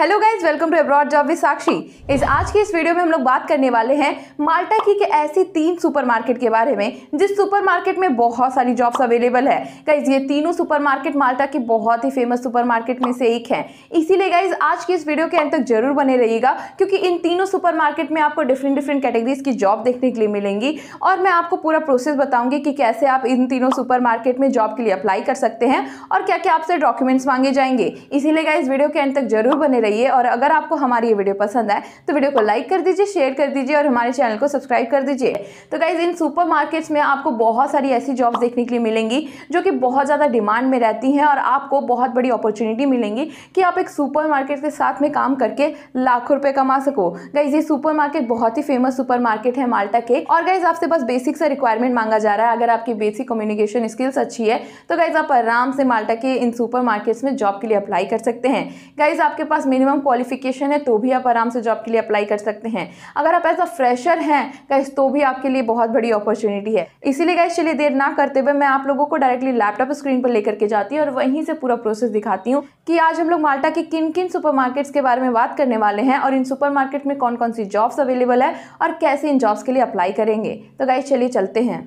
hello guys welcome to abroad job with Sakshi इस आज की इस वीडियो में हम लोग बात करने वाले हैं माल्टा की के ऐसी तीन सुपरमार्केट के बारे में जिस सुपरमार्केट में बहुत सारी जॉब्स अवेलेबल है गाइज ये तीनों सुपरमार्केट माल्टा की बहुत ही फेमस सुपरमार्केट में से एक है इसीलिए गाइज आज की इस वीडियो के अंत तक जरूर बने रहिएगा क्योंकि इन तीनों सुपर में आपको डिफरेंट डिफरेंट कैटेगरीज की जॉब देखने के लिए मिलेंगी और मैं आपको पूरा प्रोसेस बताऊंगी कि कैसे आप इन तीनों सुपर में जॉब के लिए अप्लाई कर सकते हैं और क्या क्या आपसे डॉक्यूमेंट्स मांगे जाएंगे इसीलिए गाइज वीडियो के अंत तक जरूर बने रहिए और अगर आपको हमारी ये वीडियो पसंद आए तो वीडियो को लाइक कर दीजिए शेयर कर दीजिए और हमारे चैनल को सब्सक्राइब कर दीजिए तो गाइज़ इन सुपर में आपको बहुत सारी ऐसी जॉब्स देखने के लिए मिलेंगी जो कि बहुत ज़्यादा डिमांड में रहती हैं और आपको बहुत बड़ी अपॉर्चुनिटी मिलेंगी कि आप एक सुपर के साथ में काम करके लाखों रुपये कमा सको गाइज ये सुपर बहुत ही फेमस सुपर है माल्टा के और गाइज आपसे बस बेसिक सा रिक्वायरमेंट मांगा जा रहा है अगर आपकी बेसिक कम्युनिकेशन स्किल्स अच्छी है तो गाइज आप आराम से माल्टा के इन सुपर मार्केट्स में जॉब के लिए अप्लाई कर सकते हैं गाइज आपके पास मिनिमम क्वालिफिकेशन है तो भी आप आराम से जॉब के लिए अप्लाई कर सकते हैं अगर आप एज अ फ्रेशर हैं गैस तो भी आपके लिए बहुत बड़ी अपॉर्चुनिटी है इसीलिए गैस चलिए देर ना करते हुए मैं आप लोगों को डायरेक्टली लैपटॉप स्क्रीन पर लेकर के जाती हूँ और वहीं से पूरा प्रोसेस दिखाती हूँ कि आज हम लोग माल्टा के किन किन सुपर के बारे में बात करने वाले हैं और इन सुपर में कौन कौन सी जॉब्स अवेलेबल है और कैसे इन जॉब्स के लिए अप्लाई करेंगे तो गाइस चलिए चलते हैं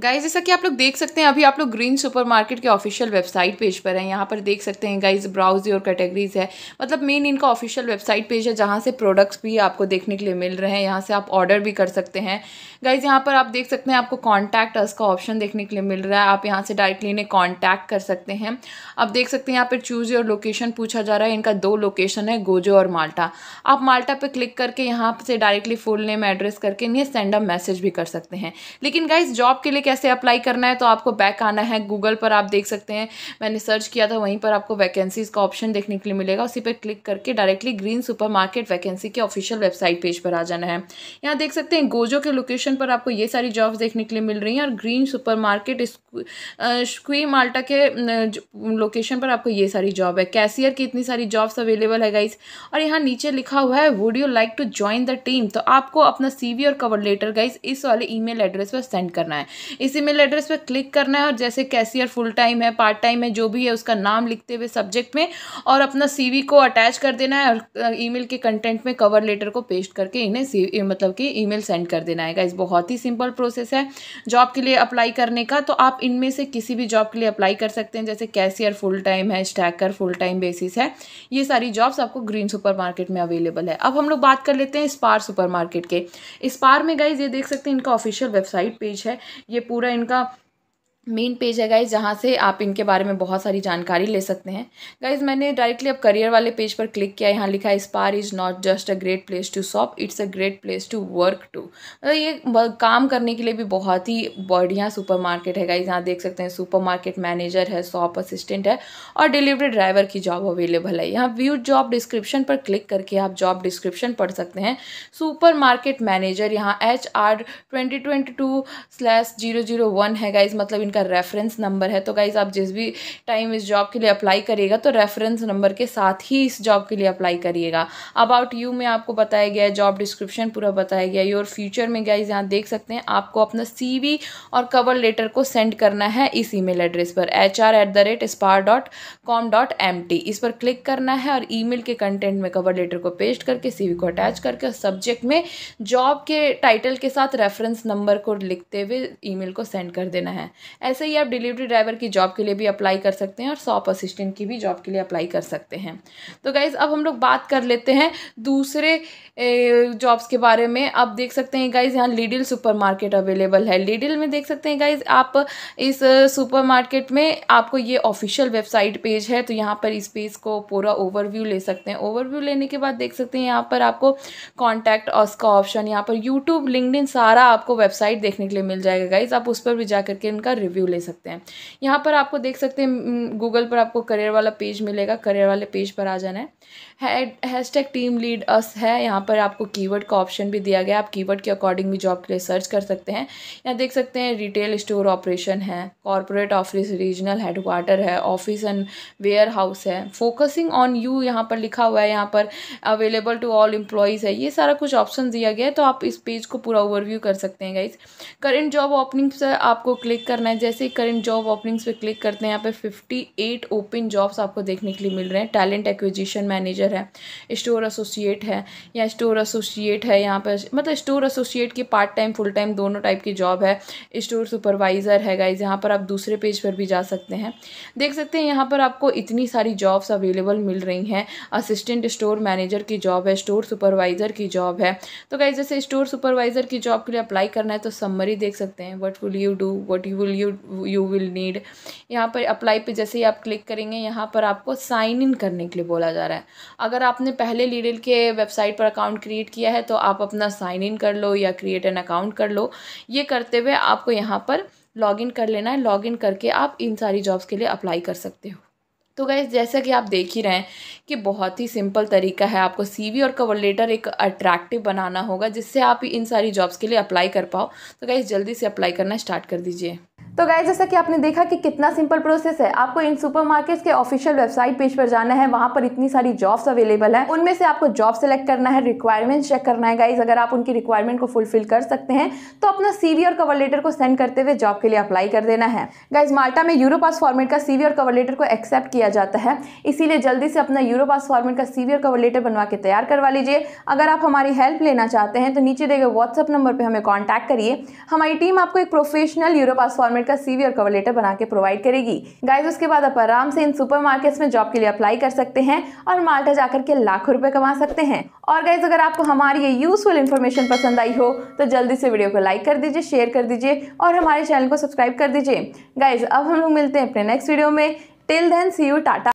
गाइज जैसा कि आप लोग देख सकते हैं अभी आप लोग ग्रीन सुपरमार्केट के ऑफिशियल वेबसाइट पेज पर हैं यहाँ पर देख सकते हैं गाइज ब्राउज और कैटेगरीज है मतलब मेन इनका ऑफिशियल वेबसाइट पेज है जहाँ से प्रोडक्ट्स भी आपको देखने के लिए मिल रहे हैं यहाँ से आप ऑर्डर भी कर सकते हैं गाइज यहाँ पर आप देख सकते हैं आपको कॉन्टैक्ट अस का ऑप्शन देखने के लिए मिल रहा है आप यहाँ से डायरेक्टली इन्हें कॉन्टैक्ट कर सकते हैं आप देख सकते हैं यहाँ पर चूज योर लोकेशन पूछा जा रहा है इनका दो लोकेशन है गोजो और माल्टा आप माल्टा पर क्लिक करके यहाँ से डायरेक्टली फुल नेम एड्रेस करके इन्हें सेंड अ मैसेज भी कर सकते हैं लेकिन गाइज जॉब के लिए कैसे अप्लाई करना है तो आपको बैक आना है गूगल पर आप देख सकते हैं मैंने सर्च किया था वहीं पर आपको वैकेंसीज़ का ऑप्शन देखने के लिए मिलेगा उसी पर क्लिक करके डायरेक्टली ग्रीन सुपरमार्केट वैकेंसी के ऑफिशियल वेबसाइट पेज पर आ जाना है यहाँ देख सकते हैं गोजो के लोकेशन पर आपको ये सारी जॉब्स देखने के लिए मिल रही हैं और ग्रीन सुपर मार्केट स्क्वी माल्टा के लोकेशन पर आपको ये सारी जॉब है कैशियर की इतनी सारी जॉब्स अवेलेबल है गाइस और यहाँ नीचे लिखा हुआ है would you like to join the team तो आपको अपना सी और कवर लेटर गाइस इस वाले ई एड्रेस पर सेंड करना है इस मेल एड्रेस पर क्लिक करना है और जैसे कैशियर फुल टाइम है पार्ट टाइम है जो भी है उसका नाम लिखते हुए सब्जेक्ट में और अपना सी को अटैच कर देना है और मेल के कंटेंट में कवर लेटर को पेस्ट करके इन्हें मतलब कि ईमेल सेंड कर देना है इस बहुत ही सिंपल प्रोसेस है जॉब के लिए अप्लाई करने का तो आप इनमें से किसी भी जॉब के लिए अप्लाई कर सकते हैं जैसे कैशियर फुल टाइम है स्टैकर फुल टाइम बेसिस है ये सारी जॉब्स आपको ग्रीन सुपरमार्केट में अवेलेबल है अब हम लोग बात कर लेते हैं स्पार सुपरमार्केट के स्पार में गाइज ये देख सकते हैं इनका ऑफिशियल वेबसाइट पेज है ये पूरा इनका मेन पेज है गाइज जहाँ से आप इनके बारे में बहुत सारी जानकारी ले सकते हैं गाइज मैंने डायरेक्टली अब करियर वाले पेज पर क्लिक किया यहाँ लिखा है Spar is not just a great place to shop it's a great place to work too मतलब ये काम करने के लिए भी बहुत ही बढ़िया सुपर मार्केट है गाइज यहाँ देख सकते हैं सुपर मार्केट मैनेजर है शॉप असिस्टेंट है और डिलीवरी ड्राइवर की जॉब अवेलेबल है यहाँ व्यू जॉब डिस्क्रिप्शन पर क्लिक करके आप जॉब डिस्क्रिप्शन पढ़ सकते हैं सुपर मार्केट मैनेजर यहाँ H R twenty twenty two slash zero zero one है गाइज मतलब इनका रेफरेंस नंबर है तो गाइज़ आप जिस भी टाइम इस जॉब के लिए अप्लाई करिएगा तो रेफरेंस नंबर के साथ ही इस जॉब के लिए अप्लाई करिएगा अबाउट यू में आपको बताया गया है जॉब डिस्क्रिप्शन पूरा बताया गया योर फ्यूचर में गाइज यहाँ देख सकते हैं आपको अपना सी और कवर लेटर को सेंड करना है इस ई एड्रेस पर एच इस पर क्लिक करना है और ई के कंटेंट में कवर लेटर को पेस्ट करके सी को अटैच करके और सब्जेक्ट में जॉब के टाइटल के साथ रेफरेंस नंबर को लिखते हुए ईमेल को सेंड कर देना है ऐसे ही आप डिलीवरी ड्राइवर की जॉब के लिए भी अप्लाई कर सकते हैं और शॉप असिस्टेंट की भी जॉब के लिए अप्लाई कर सकते हैं तो गाइज़ अब हम लोग बात कर लेते हैं दूसरे जॉब्स के बारे में आप देख सकते हैं गाइज़ यहाँ लीडिल सुपर अवेलेबल है लीडिल में देख सकते हैं गाइज़ आप इस सुपर में आपको ये ऑफिशियल वेबसाइट पेज है तो यहाँ पर इस पेज को पूरा ओवरव्यू ले सकते हैं ओवरव्यू लेने के बाद देख सकते हैं यहाँ पर आपको कॉन्टैक्ट और ऑप्शन यहाँ पर यूट्यूब लिंकड सारा आपको वेबसाइट देखने के लिए मिल जाएगा गाइज़ आप उस पर भी जा करके इनका रिव्यू व्यू ले सकते हैं यहाँ पर आपको देख सकते हैं गूगल पर आपको करियर वाला पेज मिलेगा करियर वाले पेज पर आ जाना है hash tag team lead us है यहाँ पर आपको कीवर्ड का ऑप्शन भी दिया गया आप कीवर्ड के अकॉर्डिंग भी जॉब के लिए सर्च कर सकते हैं यहाँ देख सकते हैं रिटेल स्टोर ऑपरेशन है कॉरपोरेट ऑफिस रीजनल हेडक्वार्टर है ऑफिस एंड वेयर हाउस है फोकसिंग ऑन यू यहाँ पर लिखा हुआ है यहाँ पर अवेलेबल टू ऑल इम्प्लॉयज़ है ये सारा कुछ ऑप्शन दिया गया है तो आप इस पेज को पूरा ओवरव्यू कर सकते हैं गाइज करेंट जॉब ओपनिंग से आपको क्लिक करना है जैसे ही करंट जॉब ओपनिंग्स पे क्लिक करते हैं यहाँ पे 58 ओपन जॉब्स आपको देखने के लिए मिल रहे हैं टैलेंट एक्विजिशन मैनेजर है स्टोर एसोसिएट है या स्टोर एसोसिएट है यहाँ पर मतलब स्टोर एसोसिएट की पार्ट टाइम फुल टाइम दोनों टाइप की जॉब है स्टोर सुपरवाइज़र है गाइज यहाँ पर आप दूसरे पेज पर भी जा सकते हैं देख सकते हैं यहाँ पर आपको इतनी सारी जॉब्स अवेलेबल मिल रही हैं असिस्टेंट स्टोर मैनेजर की जॉब है स्टोर सुपरवाइज़र की जॉब है तो गाइज जैसे स्टोर सुपरवाइज़र की जॉब के लिए अप्लाई करना है तो सम्मरी देख सकते हैं what will you do what you will you you will need यहाँ पर अप्लाई पे जैसे ही आप क्लिक करेंगे यहाँ पर आपको साइन इन करने के लिए बोला जा रहा है अगर आपने पहले लीडल के वेबसाइट पर अकाउंट क्रिएट किया है तो आप अपना साइन इन कर लो या क्रिएट एन अकाउंट कर लो ये करते हुए आपको यहाँ पर लॉगिन कर लेना है लॉगिन करके आप इन सारी जॉब्स के लिए अप्लाई कर सकते हो तो गैस जैसा कि आप देख ही रहे हैं कि बहुत ही सिंपल तरीका है आपको सीवी और कवर लेटर एक अट्रैक्टिव बनाना होगा जिससे आप इन सारी जॉब्स के लिए अप्लाई कर पाओ तो गैस जल्दी से अप्लाई करना स्टार्ट कर दीजिए तो गाय जैसा कि आपने देखा कि कितना सिंपल प्रोसेस है आपको इन सुपरमार्केट्स के ऑफिशियल वेबसाइट पेज पर जाना है वहां पर इतनी सारी जॉब्स अवेलेबल है उनमें से आपको जॉब सेलेक्ट करना है रिक्वायरमेंट्स चेक करना है गाइज अगर आप उनकी रिक्वायरमेंट को फुलफिल कर सकते हैं तो अपना सीवी और कवर लेटर को सेंड करते हुए जॉब के लिए अप्लाई कर देना है गाइज माल्टा में यूरोपास फॉर्मेट का सीवी और कवर लेटर को एक्सेप्ट किया जाता है इसीलिए जल्दी से अपना यूरोपास फॉर्मेट का सीवी और कवर लेटर बनवा के तैयार करवा लीजिए अगर आप हमारी हेल्प लेना चाहते हैं तो नीचे दे गए व्हाट्सअप नंबर पर हमें कॉन्टैक्ट करिए हमारी टीम आपको एक प्रोफेशनल यूरोपास फॉर्मेट गवर्नमेंट का सीवी और कवर लेटर बना के प्रोवाइड करेगी गाइज उसके बाद आप आराम से इन सुपर मार्केट्स में जॉब के लिए अप्लाई कर सकते हैं और माल्टा जाकर के लाखों रुपए कमा सकते हैं और गाइज अगर आपको हमारी ये यूजफुल इन्फॉर्मेशन पसंद आई हो तो जल्दी से वीडियो को लाइक कर दीजिए शेयर कर दीजिए और हमारे चैनल को सब्सक्राइब कर दीजिए गाइज अब हम लोग मिलते हैं अपने नेक्स्ट वीडियो में till then see you Tata